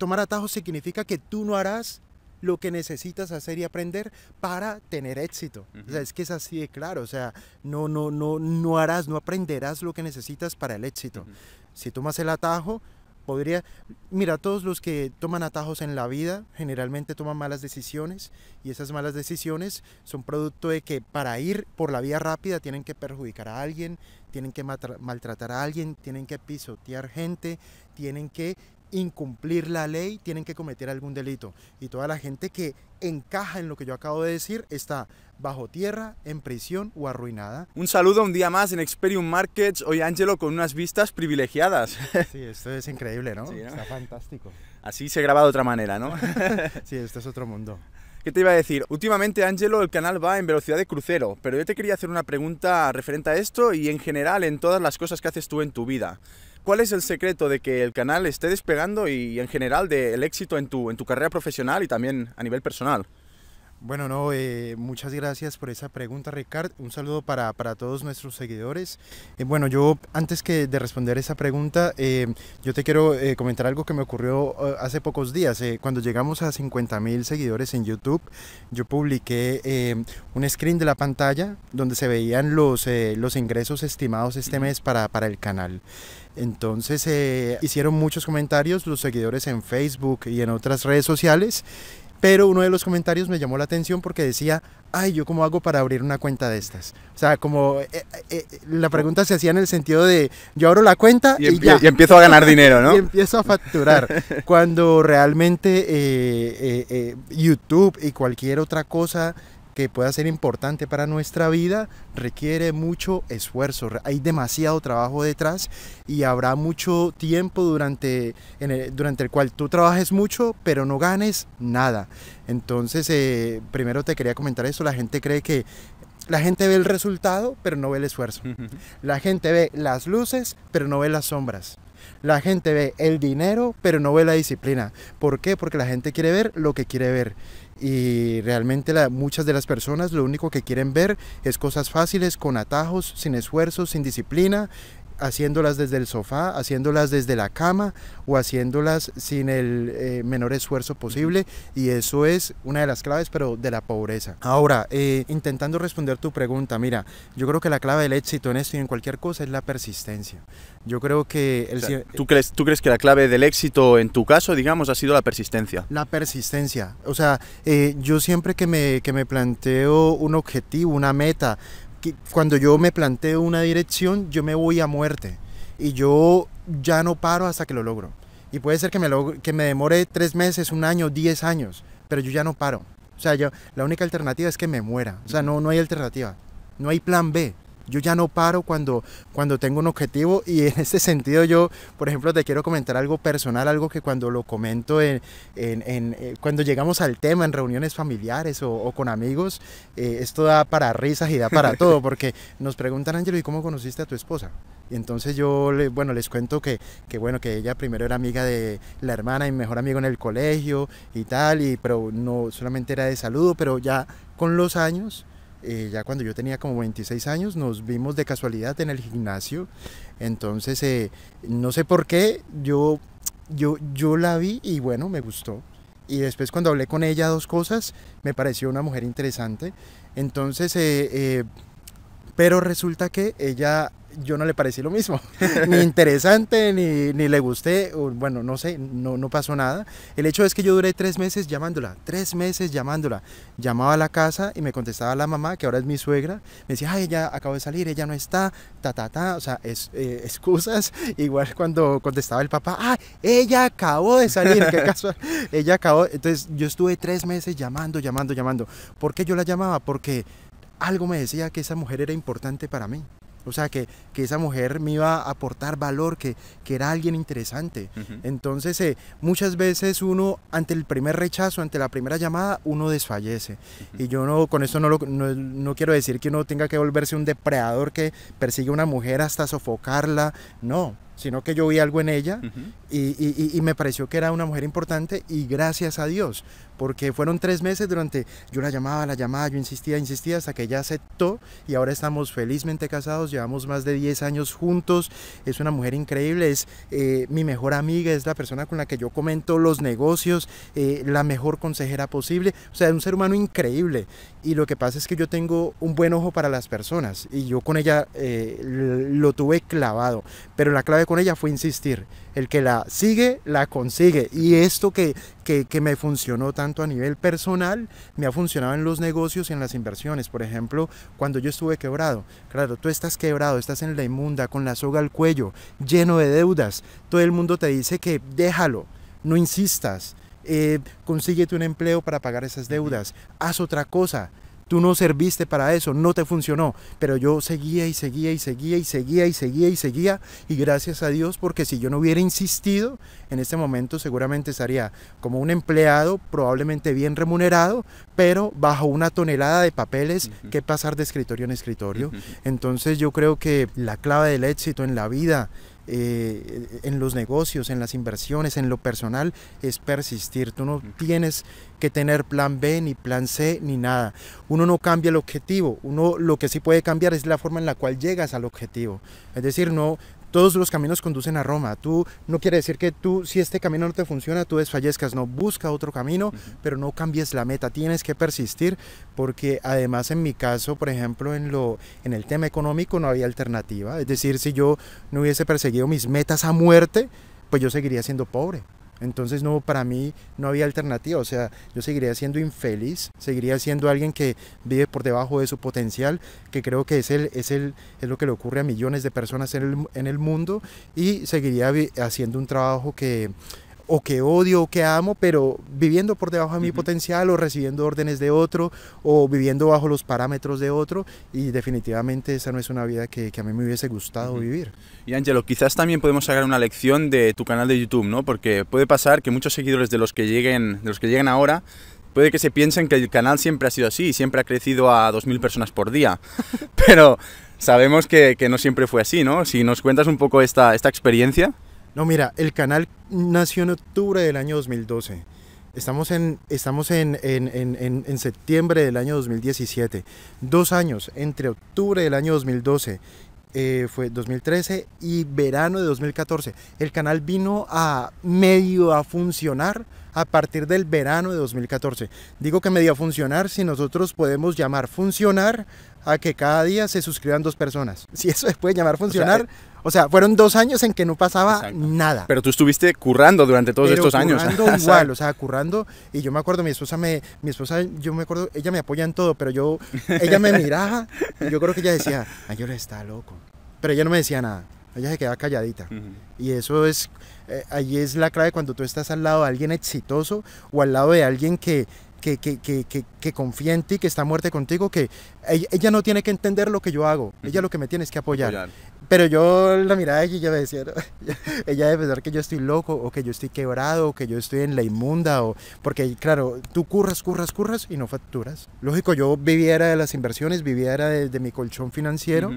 tomar atajos significa que tú no harás lo que necesitas hacer y aprender para tener éxito. es que es así de claro, o sea, no no no no harás, no aprenderás lo que necesitas para el éxito. Si tomas el atajo, podría mira, todos los que toman atajos en la vida generalmente toman malas decisiones y esas malas decisiones son producto de que para ir por la vía rápida tienen que perjudicar a alguien, tienen que maltratar a alguien, tienen que pisotear gente, tienen que incumplir la ley tienen que cometer algún delito. Y toda la gente que encaja en lo que yo acabo de decir está bajo tierra, en prisión o arruinada. Un saludo un día más en Experium Markets. Hoy Angelo con unas vistas privilegiadas. Sí, esto es increíble, ¿no? Está fantástico. Así se graba de otra manera, ¿no? sí, esto es otro mundo. ¿Qué te iba a decir? Últimamente, Angelo, el canal va en velocidad de crucero, pero yo te quería hacer una pregunta referente a esto y en general en todas las cosas que haces tú en tu vida. ¿Cuál es el secreto de que el canal esté despegando y en general del éxito en tu, en tu carrera profesional y también a nivel personal? Bueno, no, eh, muchas gracias por esa pregunta, Ricard. Un saludo para, para todos nuestros seguidores. Eh, bueno, yo antes que de responder esa pregunta, eh, yo te quiero comentar algo que me ocurrió hace pocos días. cuando llegamos a 50 mil seguidores en YouTube, yo publiqué un screen de la pantalla donde se veían los, los ingresos estimados este mes para, para el canal. Entonces eh, hicieron muchos comentarios los seguidores en Facebook y en otras redes sociales, pero uno de los comentarios me llamó la atención porque decía, ay, ¿yo cómo hago para abrir una cuenta de estas? O sea, como eh, eh, la pregunta se hacía en el sentido de, yo abro la cuenta y, ya. y empiezo a ganar dinero, ¿no? y empiezo a facturar. cuando realmente YouTube y cualquier otra cosa que pueda ser importante para nuestra vida requiere mucho esfuerzo, hay demasiado trabajo detrás y habrá mucho tiempo durante, el, durante el cual tú trabajes mucho pero no ganes nada. Entonces, eh, primero te quería comentar eso, la gente cree que la gente ve el resultado, pero no ve el esfuerzo. La gente ve las luces, pero no ve las sombras. La gente ve el dinero, pero no ve la disciplina. ¿Por qué? Porque la gente quiere ver lo que quiere ver y realmente la, muchas de las personas lo único que quieren ver es cosas fáciles, con atajos, sin esfuerzo, sin disciplina, haciéndolas desde el sofá, haciéndolas desde la cama o haciéndolas sin el eh, menor esfuerzo posible y eso es una de las claves pero de la pobreza. Ahora, eh, intentando responder tu pregunta, mira, yo creo que la clave del éxito en esto y en cualquier cosa es la persistencia. Yo creo que... ¿tú, crees, ¿Tú crees que la clave del éxito en tu caso, digamos, ha sido la persistencia? La persistencia. O sea, eh, yo siempre que me, que me planteo un objetivo, una meta, cuando yo me planteo una dirección, yo me voy a muerte y yo ya no paro hasta que lo logro. Y puede ser que me, que me demore tres meses, un año, diez años, pero yo ya no paro. O sea, yo, la única alternativa es que me muera. O sea, no, no hay alternativa. No hay plan B. Yo ya no paro cuando, cuando tengo un objetivo y en este sentido yo, por ejemplo, te quiero comentar algo personal, algo que cuando lo comento, en, en, eh, cuando llegamos al tema en reuniones familiares o, con amigos, eh, esto da para risas y da para todo, porque nos preguntan, Ángelo, ¿y cómo conociste a tu esposa? Y entonces yo, bueno, les cuento que, que, bueno, que ella primero era amiga de la hermana y mejor amigo en el colegio y tal, y, pero no solamente era de saludo, pero ya con los años eh, ya cuando yo tenía como 26 años, nos vimos de casualidad en el gimnasio. Entonces, eh, no sé por qué, yo, yo, yo la vi y bueno, me gustó. Y después cuando hablé con ella dos cosas, me pareció una mujer interesante. Entonces, eh, pero resulta que ella yo no le parecí lo mismo, ni interesante, ni, ni, le gusté, bueno, no sé, no, no pasó nada. El hecho es que yo duré tres meses llamándola, tres meses llamándola. Llamaba a la casa y me contestaba la mamá, que ahora es mi suegra, me decía, ay, ella acabó de salir, ella no está, ta, ta, ta, o sea, es, eh, excusas. Igual cuando contestaba el papá, ah, ella acabó de salir, qué casual, ella acabó. Entonces yo estuve tres meses llamando, llamando, llamando. ¿Por qué yo la llamaba? Porque algo me decía que esa mujer era importante para mí. O sea, que, esa mujer me iba a aportar valor, que, que era alguien interesante. Entonces, eh, muchas veces uno, ante el primer rechazo, ante la primera llamada, uno desfallece. Y yo no, con esto no, lo, no, no, quiero decir que uno tenga que volverse un depredador que persigue a una mujer hasta sofocarla. No, sino que yo vi algo en ella y, me pareció que era una mujer importante y gracias a Dios, porque fueron tres meses durante, yo la llamaba, la llamaba, yo insistía, insistía hasta que ella aceptó y ahora estamos felizmente casados, llevamos más de 10 años juntos, es una mujer increíble, es eh, mi mejor amiga, es la persona con la que yo comento los negocios, eh, la mejor consejera posible, o sea, es un ser humano increíble y lo que pasa es que yo tengo un buen ojo para las personas y yo con ella eh, lo tuve clavado, pero la clave con ella fue insistir. El que la sigue, la consigue. Y esto que, que, que, me funcionó tanto a nivel personal, me ha funcionado en los negocios y en las inversiones. Por ejemplo, cuando yo estuve quebrado. Claro, tú estás quebrado, estás en la inmunda, con la soga al cuello, lleno de deudas. Todo el mundo te dice que déjalo, no insistas. Eh, consíguete un empleo para pagar esas deudas. Haz otra cosa Tú no serviste para eso, no te funcionó. Pero yo seguía y seguía y seguía y seguía y seguía y seguía. Y gracias a Dios, porque si yo no hubiera insistido, en este momento seguramente estaría como un empleado, probablemente bien remunerado, pero bajo una tonelada de papeles que pasar de escritorio en escritorio. Entonces yo creo que la clave del éxito en la vida eh, en los negocios, en las inversiones, en lo personal, es persistir. Tú no tienes que tener plan B, ni plan C, ni nada. Uno no cambia el objetivo, uno lo que sí puede cambiar es la forma en la cual llegas al objetivo. Es decir, no, todos los caminos conducen a Roma. Tú no quiere decir que tú, si este camino no te funciona, tú desfallezcas. No, busca otro camino, pero no cambies la meta. Tienes que persistir porque además en mi caso, por ejemplo, en, lo, en el tema económico no había alternativa. Es decir, si yo no hubiese perseguido mis metas a muerte, pues yo seguiría siendo pobre. Entonces no, para mí no había alternativa, o sea, yo seguiría siendo infeliz, seguiría siendo alguien que vive por debajo de su potencial, que creo que es, el, es, el, es lo que le ocurre a millones de personas en el, en el mundo y seguiría haciendo un trabajo que o que odio o que amo, pero viviendo por debajo de mi potencial o recibiendo órdenes de otro o viviendo bajo los parámetros de otro y definitivamente esa no es una vida que, a mí me hubiese gustado vivir. Y Angelo, quizás también podemos sacar una lección de tu canal de YouTube, ¿no? Porque puede pasar que muchos seguidores de los que lleguen, de los que llegan ahora puede que se piensen que el canal siempre ha sido así, siempre ha crecido a 2.000 personas por día, pero sabemos que, no siempre fue así, ¿no? Si nos cuentas un poco esta, esta experiencia. No, mira, el canal nació en octubre del año 2012. Estamos en, estamos en, en, septiembre del año 2017. Dos años, entre octubre del año 2012, eh, fue 2013, y verano de 2014. El canal vino a medio a funcionar a partir del verano de 2014. Digo que medio a funcionar si nosotros podemos llamar funcionar a que cada día se suscriban dos personas. Si eso se puede llamar funcionar. Eh, o sea, fueron dos años en que no pasaba nada. Pero tú estuviste currando durante todos estos años. Currando igual, o sea, currando. Y yo me acuerdo, mi esposa me, mi esposa, yo me acuerdo, ella me apoya en todo, pero yo, ella me miraba y yo creo que ella decía, ay, yo le está loco. Pero ella no me decía nada. Ella se quedaba calladita. Y eso es, eh, ahí es la clave cuando tú estás al lado de alguien exitoso o al lado de alguien que que, confía en ti, que está muerta contigo, que ella, no tiene que entender lo que yo hago, ella lo que me tiene es que apoyar. Pero yo la miraba y ella me decía, ella debe pensar que yo estoy loco, o que yo estoy quebrado, o que yo estoy en la inmunda, o porque claro, tú curras, curras, curras y no facturas. Lógico, yo viviera de las inversiones, viviera de, mi colchón financiero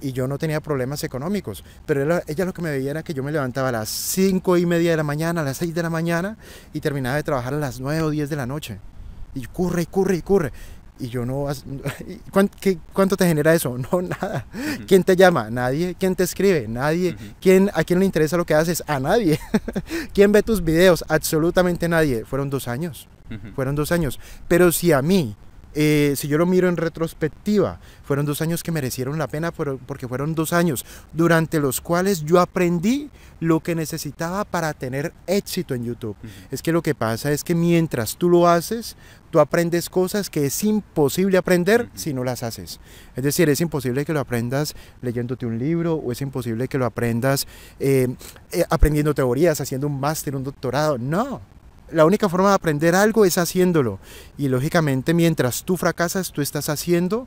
y yo no tenía problemas económicos, pero ella, lo que me veía era que yo me levantaba a las 5 y media de la mañana, a las 6 de la mañana y terminaba de trabajar a las 9 o 10 de la noche. Y corre, y curre, y corre. Y yo no... ¿Cuánto te genera eso? No, nada. ¿Quién te llama? Nadie. ¿Quién te escribe? Nadie. ¿A quién le interesa lo que haces? A nadie. ¿Quién ve tus videos? Absolutamente nadie. Fueron dos años. Fueron dos años. Pero si a mí eh, si yo lo miro en retrospectiva, fueron dos años que merecieron la pena porque fueron dos años durante los cuales yo aprendí lo que necesitaba para tener éxito en YouTube. Es que lo que pasa es que mientras tú lo haces, tú aprendes cosas que es imposible aprender si no las haces. Es decir, es imposible que lo aprendas leyéndote un libro o es imposible que lo aprendas eh, eh, aprendiendo teorías, haciendo un máster, un doctorado. No, la única forma de aprender algo es haciéndolo. Y lógicamente mientras tú fracasas, tú estás haciendo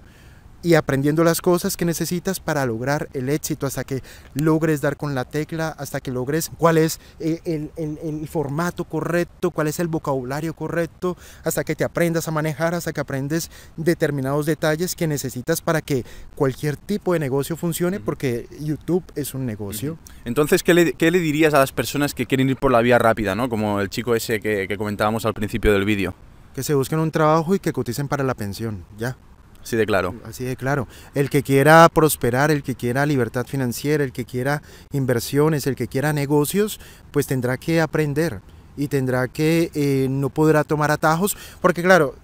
y aprendiendo las cosas que necesitas para lograr el éxito, hasta que logres dar con la tecla, hasta que logres cuál es eh, el, formato correcto, cuál es el vocabulario correcto, hasta que te aprendas a manejar, hasta que aprendes determinados detalles que necesitas para que cualquier tipo de negocio funcione, porque YouTube es un negocio. Entonces, ¿qué le, dirías a las personas que quieren ir por la vía rápida, ¿no? como el chico ese que, que comentábamos al principio del vídeo? Que se busquen un trabajo y que coticen para la pensión, ya. Así de claro. Así de claro. El que quiera prosperar, el que quiera libertad financiera, el que quiera inversiones, el que quiera negocios, pues tendrá que aprender y tendrá que, eh, no podrá tomar atajos, porque claro,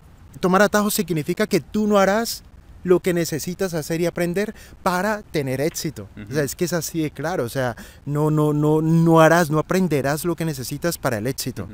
tomar atajos significa que tú no harás lo que necesitas hacer y aprender para tener éxito. O sea, es que es así de claro, o sea, no no no no harás, no aprenderás lo que necesitas para el éxito.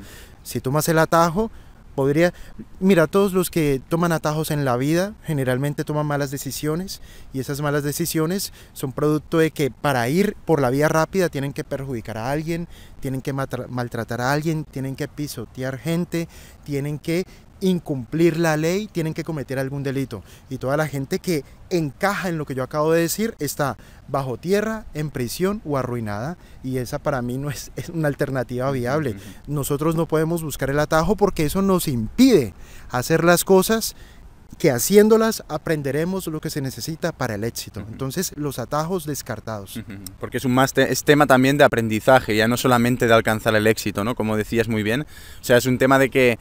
Si tomas el atajo, podría, mira, todos los que toman atajos en la vida generalmente toman malas decisiones y esas malas decisiones son producto de que para ir por la vía rápida tienen que perjudicar a alguien, tienen que maltratar a alguien, tienen que pisotear gente, tienen que incumplir la ley tienen que cometer algún delito. Y toda la gente que encaja en lo que yo acabo de decir está bajo tierra, en prisión o arruinada. Y esa para mí no es, una alternativa viable. Nosotros no podemos buscar el atajo porque eso nos impide hacer las cosas que haciéndolas aprenderemos lo que se necesita para el éxito. Entonces, los atajos descartados. Porque es un más tema también de aprendizaje, ya no solamente de alcanzar el éxito, ¿no? Como decías muy bien. O sea, es un tema de que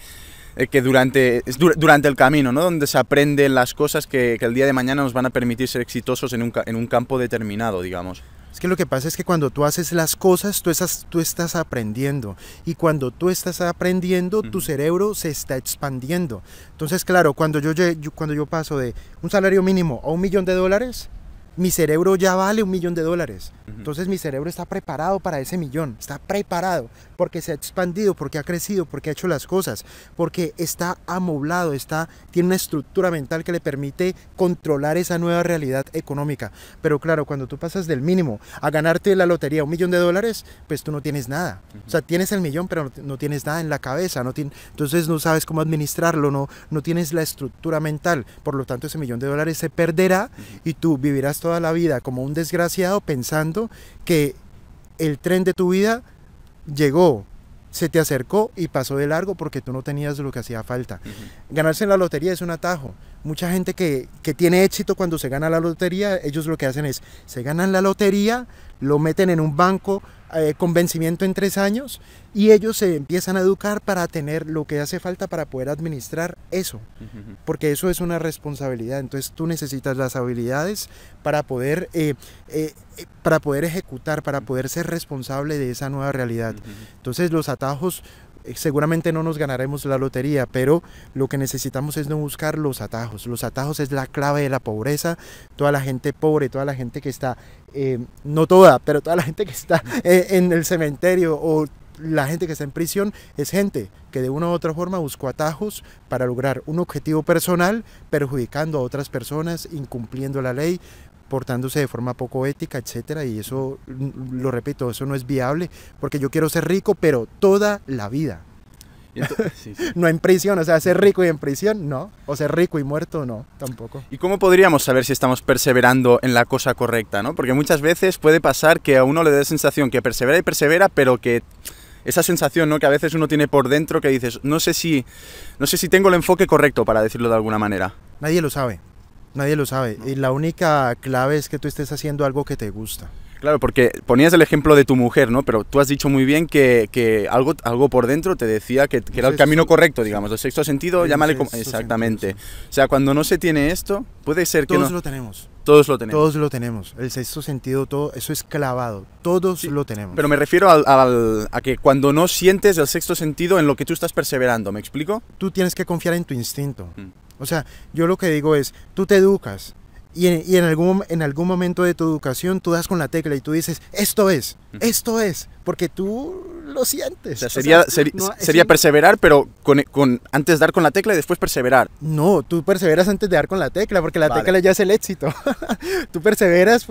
eh, que durante, durante el camino, ¿no? donde se aprenden las cosas que, el día de mañana nos van a permitir ser exitosos en un, campo determinado, digamos. Es que lo que pasa es que cuando tú haces las cosas, tú estás, tú estás aprendiendo. Y cuando tú estás aprendiendo, tu cerebro se está expandiendo. Entonces, claro, cuando yo, cuando yo paso de un salario mínimo a un millón de dólares, mi cerebro ya vale un millón de dólares. Entonces mi cerebro está preparado para ese millón, está preparado porque se ha expandido, porque ha crecido, porque ha hecho las cosas, porque está amoblado, está, tiene una estructura mental que le permite controlar esa nueva realidad económica. Pero claro, cuando tú pasas del mínimo a ganarte la lotería un millón de dólares, pues tú no tienes nada. O sea, tienes el millón, pero no, tienes nada en la cabeza, no tiene, entonces no sabes cómo administrarlo, no, no tienes la estructura mental. Por lo tanto, ese millón de dólares se perderá y tú vivirás toda la vida como un desgraciado pensando que el tren de tu vida llegó, se te acercó y pasó de largo porque tú no tenías lo que hacía falta. Ganarse en la lotería es un atajo. Mucha gente que, que, tiene éxito cuando se gana la lotería, ellos lo que hacen es, se ganan la lotería, lo meten en un banco, eh, convencimiento en tres años y ellos se empiezan a educar para tener lo que hace falta para poder administrar eso, porque eso es una responsabilidad. Entonces tú necesitas las habilidades para poder, eh, eh, para poder ejecutar, para poder ser responsable de esa nueva realidad. Entonces los atajos eh, seguramente no nos ganaremos la lotería, pero lo que necesitamos es no buscar los atajos. Los atajos es la clave de la pobreza. Toda la gente pobre, toda la gente que está, eh, no toda, pero toda la gente que está eh, en el cementerio o la gente que está en prisión es gente que de una u otra forma buscó atajos para lograr un objetivo personal, perjudicando a otras personas, incumpliendo la ley portándose de forma poco ética, etcétera, y eso mm, lo repito, eso no es viable, porque yo quiero ser rico, pero toda la vida. no en prisión, o sea, ser rico y en prisión, no. O ser rico y muerto, no, tampoco. ¿Y cómo podríamos saber si estamos perseverando en la cosa correcta, no? Porque muchas veces puede pasar que a uno le dé sensación que persevera y persevera, pero que esa sensación, ¿no? Que a veces uno tiene por dentro que dices, no sé si, no sé si tengo el enfoque correcto, para decirlo de alguna manera. Nadie lo sabe. Nadie lo sabe. Y la única clave es que tú estés haciendo algo que te gusta. Claro, porque ponías el ejemplo de tu mujer, ¿no? Pero tú has dicho muy bien que, algo, algo por dentro te decía que, era el camino correcto, digamos. El sexto sentido, llámale como... Exactamente. O sea, cuando no se tiene esto, puede ser que... Todos no... lo tenemos. Todos lo tenemos. Todos lo tenemos. El sexto sentido, todo, eso es clavado. Todos lo tenemos. Pero me refiero al, a que cuando no sientes el sexto sentido en lo que tú estás perseverando, ¿me explico? Tú tienes que confiar en tu instinto. Mm. O sea, yo lo que digo es, tú te educas, y, en, algún, en algún momento de tu educación tú das con la tecla y tú dices, esto es, esto es, porque tú lo sientes. sería, sería perseverar, pero con, antes dar con la tecla y después perseverar. No, tú perseveras antes de dar con la tecla, porque la tecla ya es el éxito. tú perseveras,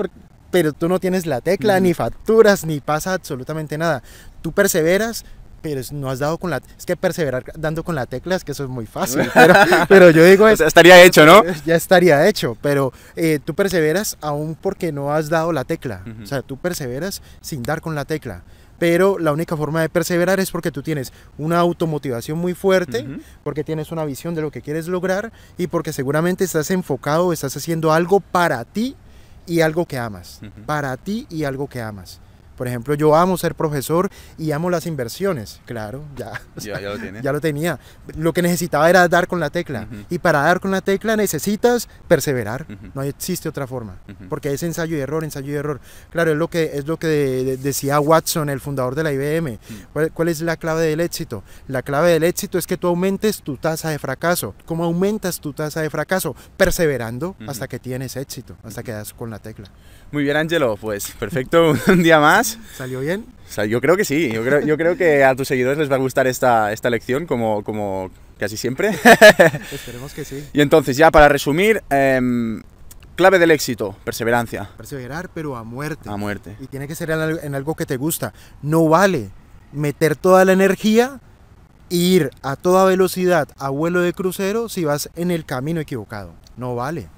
pero tú no tienes la tecla, ni facturas, ni pasa absolutamente nada. Tú perseveras pero no has dado con la... Es que perseverar dando con la tecla es que eso es muy fácil, pero, yo digo... Es, estaría hecho, ¿no? Ya estaría hecho, pero eh, tú perseveras aún porque no has dado la tecla, o sea, tú perseveras sin dar con la tecla pero la única forma de perseverar es porque tú tienes una automotivación muy fuerte, porque tienes una visión de lo que quieres lograr y porque seguramente estás enfocado, estás haciendo algo para ti y algo que amas, para ti y algo que amas. Por ejemplo, yo amo ser profesor y amo las inversiones. Claro, ya. Ya, lo, ya lo, tenía. Lo que necesitaba era dar con la tecla. Y para dar con la tecla necesitas perseverar. No existe otra forma. Porque es ensayo y error, ensayo y error. Claro, es lo que, es lo que decía Watson, el fundador de la IBM. ¿Cuál, es la clave del éxito? La clave del éxito es que tú aumentes tu tasa de fracaso. ¿Cómo aumentas tu tasa de fracaso? Perseverando hasta que tienes éxito, hasta que das con la tecla. Muy bien, Angelo, pues perfecto, un día más. ¿Salió bien? yo creo que sí, yo creo, que a tus seguidores les va a gustar esta, esta lección como, como casi siempre. Esperemos que sí. Y entonces, ya para resumir, em, clave del éxito, perseverancia. Perseverar, pero a muerte. A muerte. Y tiene que ser en algo que te gusta. No vale meter toda la energía e ir a toda velocidad a vuelo de crucero si vas en el camino equivocado. No vale.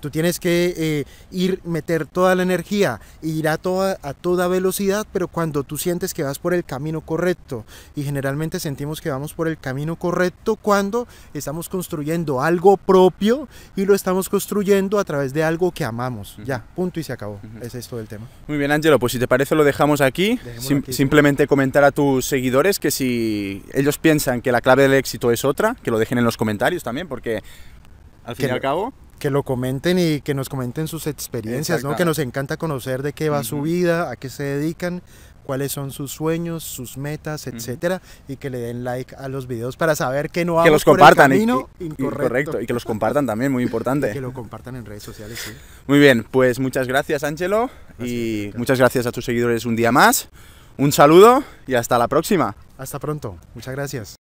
Tú tienes que eh, ir, meter toda la energía, ir a toda, a toda velocidad, pero cuando tú sientes que vas por el camino correcto, y generalmente sentimos que vamos por el camino correcto cuando estamos construyendo algo propio y lo estamos construyendo a través de algo que amamos. Ya, punto y se acabó. es esto el tema. Muy bien, Angelo, pues si te parece lo dejamos aquí. simplemente comentar a tus seguidores que si ellos piensan que la clave del éxito es otra, que lo dejen en los comentarios también, porque al fin y al cabo que lo comenten y que nos comenten sus experiencias, ¿no? que nos encanta conocer de qué va su vida, a qué se dedican, cuáles son sus sueños, sus metas, etcétera, y que le den like a los videos para saber que no vamos los compartan camino y, incorrecto. Correcto, y que los compartan también, muy importante. que lo compartan en redes sociales, sí. Muy bien, pues muchas gracias, Ángelo, y muchas gracias a tus seguidores un día más. Un saludo y hasta la próxima. Hasta pronto. Muchas gracias.